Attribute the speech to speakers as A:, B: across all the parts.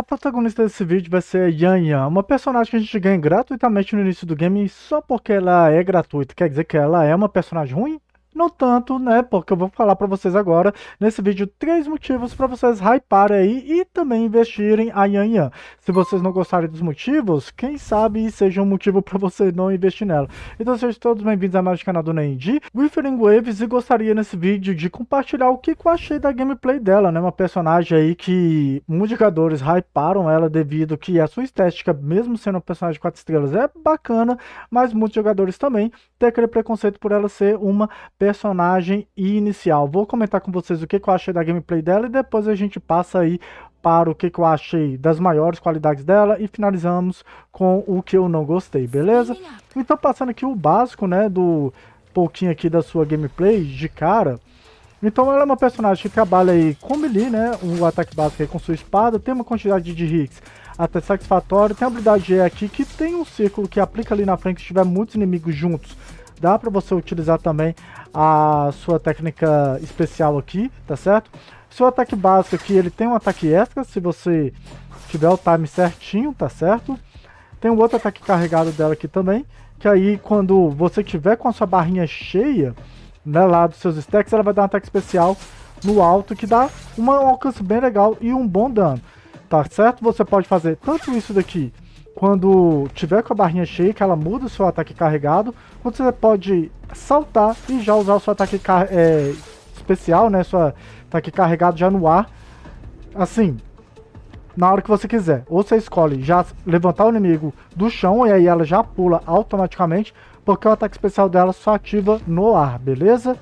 A: A protagonista desse vídeo vai ser Yan Yan, uma personagem que a gente ganha gratuitamente no início do game só porque ela é gratuita. Quer dizer que ela é uma personagem ruim? Não tanto, né? Porque eu vou falar para vocês agora, nesse vídeo, três motivos para vocês hyparem aí e também investirem a Yan Yan. Se vocês não gostarem dos motivos, quem sabe seja um motivo para você não investir nela. Então sejam todos bem-vindos a mais um canal do Nendi, Withering Waves, e gostaria nesse vídeo de compartilhar o que eu achei da gameplay dela, né? Uma personagem aí que muitos jogadores hyparam ela devido que a sua estética, mesmo sendo um personagem de 4 estrelas, é bacana, mas muitos jogadores também têm aquele preconceito por ela ser uma personagem inicial. Vou comentar com vocês o que, que eu achei da gameplay dela e depois a gente passa aí para o que, que eu achei das maiores qualidades dela e finalizamos com o que eu não gostei, beleza? Então passando aqui o básico, né, do pouquinho aqui da sua gameplay de cara. Então ela é uma personagem que trabalha aí com melee, né, um ataque básico aí com sua espada, tem uma quantidade de hits até satisfatório. tem a habilidade E aqui que tem um círculo que aplica ali na frente se tiver muitos inimigos juntos. Dá para você utilizar também a sua técnica especial aqui, tá certo? Seu ataque básico aqui, ele tem um ataque extra, se você tiver o time certinho, tá certo? Tem um outro ataque carregado dela aqui também, que aí quando você tiver com a sua barrinha cheia, né, lá dos seus stacks, ela vai dar um ataque especial no alto, que dá um alcance bem legal e um bom dano, tá certo? Você pode fazer tanto isso daqui quando tiver com a barrinha cheia, que ela muda o seu ataque carregado, Quando você pode saltar e já usar o seu ataque é, especial, né? Sua ataque carregado já no ar. Assim, na hora que você quiser. Ou você escolhe já levantar o inimigo do chão e aí ela já pula automaticamente, porque o ataque especial dela só ativa no ar, beleza?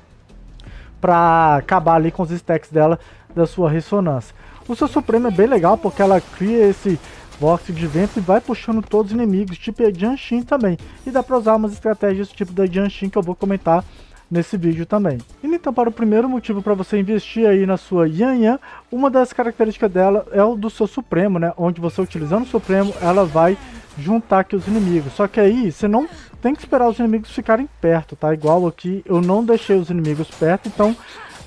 A: Pra acabar ali com os stacks dela da sua ressonância. O seu Supremo é bem legal porque ela cria esse Box de Vento e vai puxando todos os inimigos, tipo a Jianxin também. E dá para usar umas estratégias tipo da Jianxin que eu vou comentar nesse vídeo também. E então para o primeiro motivo para você investir aí na sua Yan Yan, uma das características dela é o do seu Supremo, né? Onde você utilizando o Supremo, ela vai juntar aqui os inimigos. Só que aí você não tem que esperar os inimigos ficarem perto, tá? Igual aqui, eu não deixei os inimigos perto, então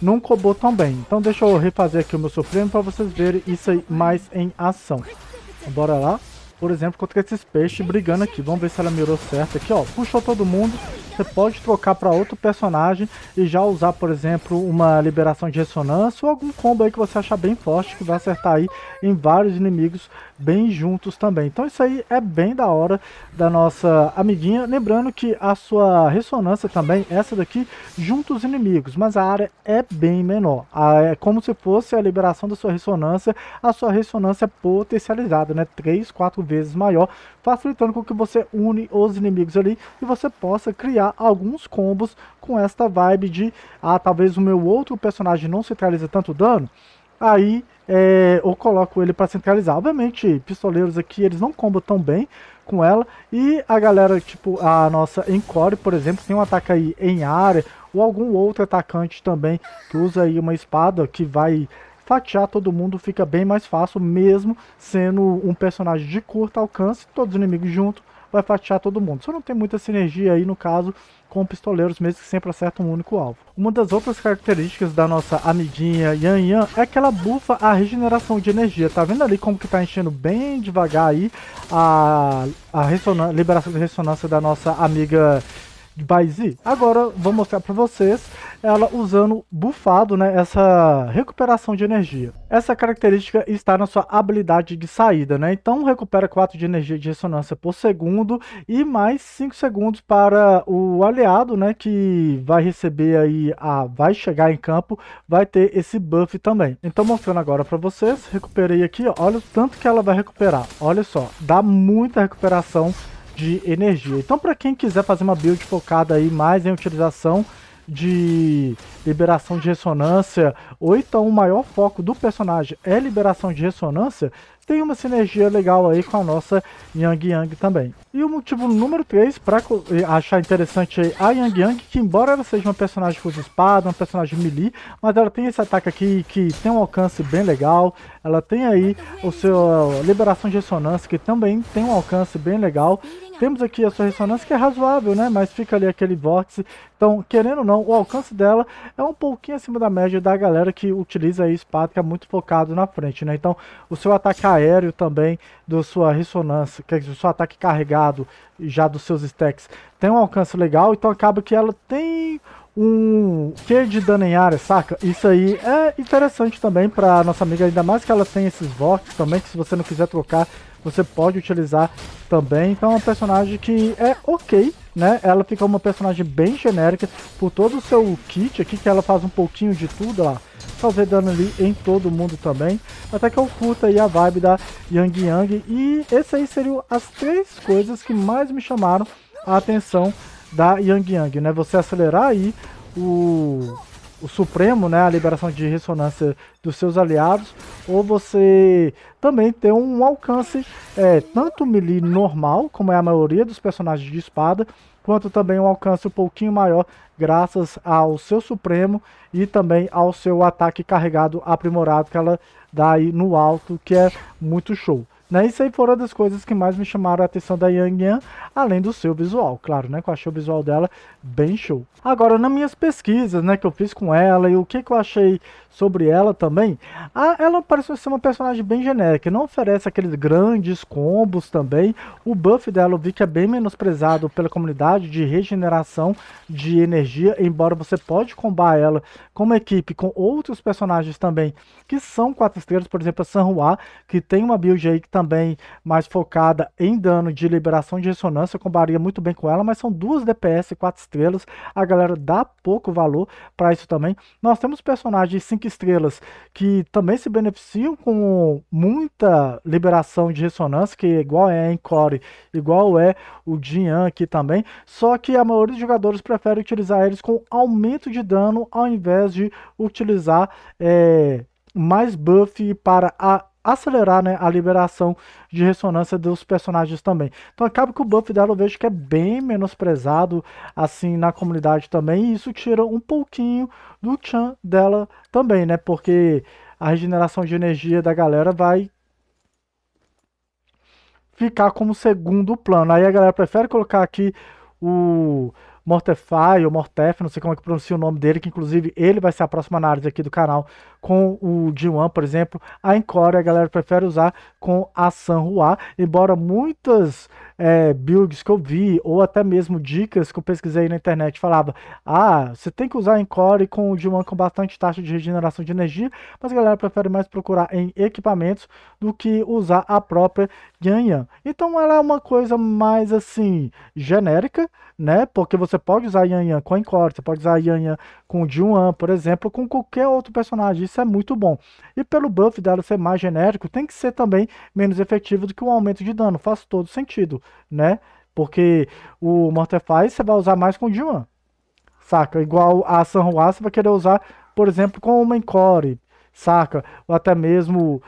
A: não cobou tão bem. Então deixa eu refazer aqui o meu Supremo para vocês verem isso aí mais em ação. Bora lá. Por exemplo, contra esses peixes brigando aqui. Vamos ver se ela mirou certo aqui, ó. Puxou todo mundo você pode trocar para outro personagem e já usar, por exemplo, uma liberação de ressonância ou algum combo aí que você achar bem forte, que vai acertar aí em vários inimigos bem juntos também. Então isso aí é bem da hora da nossa amiguinha. Lembrando que a sua ressonância também, essa daqui, junta os inimigos, mas a área é bem menor. É como se fosse a liberação da sua ressonância, a sua ressonância potencializada, né? 3, 4 vezes maior, facilitando com que você une os inimigos ali e você possa criar alguns combos com esta vibe de, ah, talvez o meu outro personagem não centralize tanto dano, aí é, eu coloco ele para centralizar. Obviamente, pistoleiros aqui, eles não combam tão bem com ela, e a galera, tipo, a nossa Encore, por exemplo, tem um ataque aí em área, ou algum outro atacante também que usa aí uma espada que vai fatiar todo mundo fica bem mais fácil, mesmo sendo um personagem de curto alcance, todos os inimigos juntos, vai fatiar todo mundo. Só não tem muita sinergia aí no caso com pistoleiros mesmo que sempre acerta um único alvo. Uma das outras características da nossa amiguinha Yan Yan é que ela bufa a regeneração de energia. Tá vendo ali como que tá enchendo bem devagar aí a, a liberação de ressonância da nossa amiga de Baizi. Agora vou mostrar para vocês ela usando bufado, né, essa recuperação de energia. Essa característica está na sua habilidade de saída, né? Então recupera 4 de energia de ressonância por segundo e mais 5 segundos para o aliado, né, que vai receber aí a vai chegar em campo, vai ter esse buff também. Então mostrando agora para vocês, recuperei aqui, olha o tanto que ela vai recuperar. Olha só, dá muita recuperação de energia. Então, para quem quiser fazer uma build focada aí mais em utilização de liberação de ressonância, ou então o maior foco do personagem é liberação de ressonância, tem uma sinergia legal aí com a nossa Yang Yang também. E o motivo número 3 para achar interessante a Yang Yang, que embora ela seja uma personagem com espada, uma personagem melee, mas ela tem esse ataque aqui que tem um alcance bem legal, ela tem aí o seu liberação de ressonância que também tem um alcance bem legal, temos aqui a sua ressonância que é razoável, né? Mas fica ali aquele vórtice. Então, querendo ou não, o alcance dela é um pouquinho acima da média da galera que utiliza aí espática é muito focado na frente, né? Então, o seu ataque aéreo também, do sua ressonância, que é o seu ataque carregado já dos seus stacks, tem um alcance legal. Então, acaba que ela tem um que de dano em área, saca? Isso aí é interessante também para nossa amiga, ainda mais que ela tem esses vórtices também, que se você não quiser trocar você pode utilizar também. Então é um personagem que é ok, né? Ela fica uma personagem bem genérica por todo o seu kit aqui, que ela faz um pouquinho de tudo, lá fazer dano ali em todo mundo também, até que eu curto aí a vibe da Yang Yang, e esse aí seriam as três coisas que mais me chamaram a atenção da Yang Yang, né? Você acelerar aí o o Supremo, né, a liberação de ressonância dos seus aliados, ou você também tem um alcance é, tanto melee normal, como é a maioria dos personagens de espada, quanto também um alcance um pouquinho maior, graças ao seu Supremo e também ao seu ataque carregado aprimorado que ela dá aí no alto, que é muito show. Né? Isso aí foram das coisas que mais me chamaram a atenção da Yang Yan, além do seu visual, claro, né? Que eu achei o visual dela bem show. Agora, nas minhas pesquisas, né, que eu fiz com ela e o que, que eu achei sobre ela também, a, ela pareceu ser uma personagem bem genérica, não oferece aqueles grandes combos também. O buff dela eu vi que é bem menosprezado pela comunidade de regeneração de energia, embora você pode combar ela com uma equipe com outros personagens também que são quatro estrelas, por exemplo, a Sanhua, que tem uma build aí que tá também mais focada em dano de liberação de ressonância, eu combaria muito bem com ela, mas são duas DPS quatro estrelas, a galera dá pouco valor para isso também. Nós temos personagens cinco estrelas que também se beneficiam com muita liberação de ressonância, que é igual é a encore igual é o Jian aqui também, só que a maioria dos jogadores prefere utilizar eles com aumento de dano ao invés de utilizar é, mais buff para a acelerar né, a liberação de ressonância dos personagens também. Então acaba que o buff dela eu vejo que é bem menosprezado assim na comunidade também, e isso tira um pouquinho do chan dela também, né? Porque a regeneração de energia da galera vai ficar como segundo plano. Aí a galera prefere colocar aqui o Mortefy ou Mortef, não sei como é que pronuncia o nome dele, que inclusive ele vai ser a próxima análise aqui do canal com o G1, por exemplo. A Encore a galera prefere usar com a Sanhua, embora muitas é, builds que eu vi, ou até mesmo dicas que eu pesquisei na internet, falava: ah, você tem que usar Encore com o Diman com bastante taxa de regeneração de energia, mas a galera prefere mais procurar em equipamentos do que usar a própria Yanyan. Então ela é uma coisa mais assim, genérica, né? Porque você pode usar Yanyan com Encore, você pode usar Yanyan com Juan, por exemplo, com qualquer outro personagem. Isso é muito bom. E pelo buff dela ser mais genérico, tem que ser também menos efetivo do que o um aumento de dano. Faz todo sentido né? Porque o Mortify você vai usar mais com o Diman, saca? Igual a San Juan, você vai querer usar, por exemplo, com o Mancore, saca? Ou até mesmo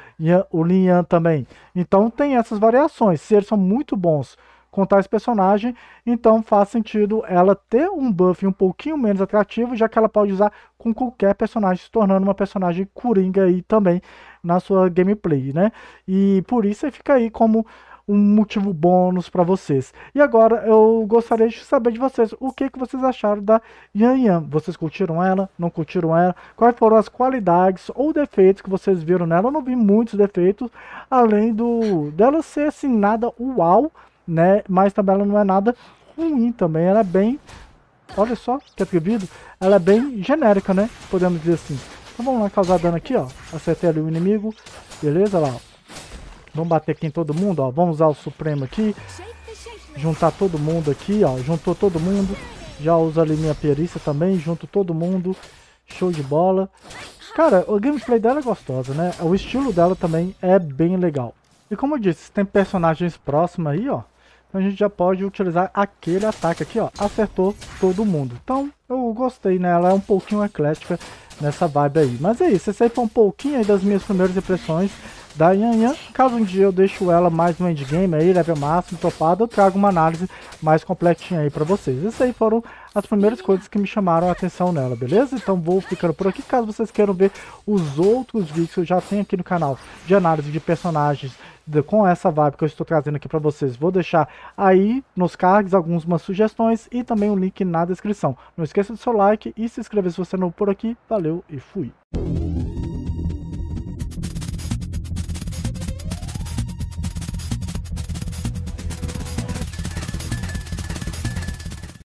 A: o Linhan também. Então tem essas variações. Se eles são muito bons com tais personagens, então faz sentido ela ter um buff um pouquinho menos atrativo, já que ela pode usar com qualquer personagem, se tornando uma personagem coringa aí também na sua gameplay, né? E por isso fica aí como um motivo bônus para vocês. E agora eu gostaria de saber de vocês o que, que vocês acharam da Yan Yan. Vocês curtiram ela? Não curtiram ela? Quais foram as qualidades ou defeitos que vocês viram nela? Eu não vi muitos defeitos, além do dela ser assim nada uau, né? Mas também ela não é nada ruim também. Ela é bem, olha só, que atrevido. É ela é bem genérica, né? Podemos dizer assim. Então vamos lá causar dano aqui, ó. Acertei ali o inimigo. Beleza, lá. Vamos bater aqui em todo mundo, ó. Vamos usar o Supremo aqui. Juntar todo mundo aqui, ó. Juntou todo mundo. Já uso ali minha perícia também. Junto todo mundo. Show de bola. Cara, o gameplay dela é gostosa, né? O estilo dela também é bem legal. E como eu disse, tem personagens próximos aí, ó. Então a gente já pode utilizar aquele ataque aqui, ó. Acertou todo mundo. Então, eu gostei, né? Ela é um pouquinho eclética nessa vibe aí. Mas é isso, esse aí foi um pouquinho das minhas primeiras impressões da Yanyan. Caso um dia eu deixo ela mais no endgame aí, level máximo, topado, eu trago uma análise mais completinha aí pra vocês. Essas aí foram as primeiras coisas que me chamaram a atenção nela, beleza? Então vou ficando por aqui, caso vocês queiram ver os outros vídeos que eu já tenho aqui no canal de análise de personagens com essa vibe que eu estou trazendo aqui para vocês, vou deixar aí nos cards algumas sugestões e também o um link na descrição. Não esqueça do seu like e se inscrever se você é novo por aqui. Valeu e fui!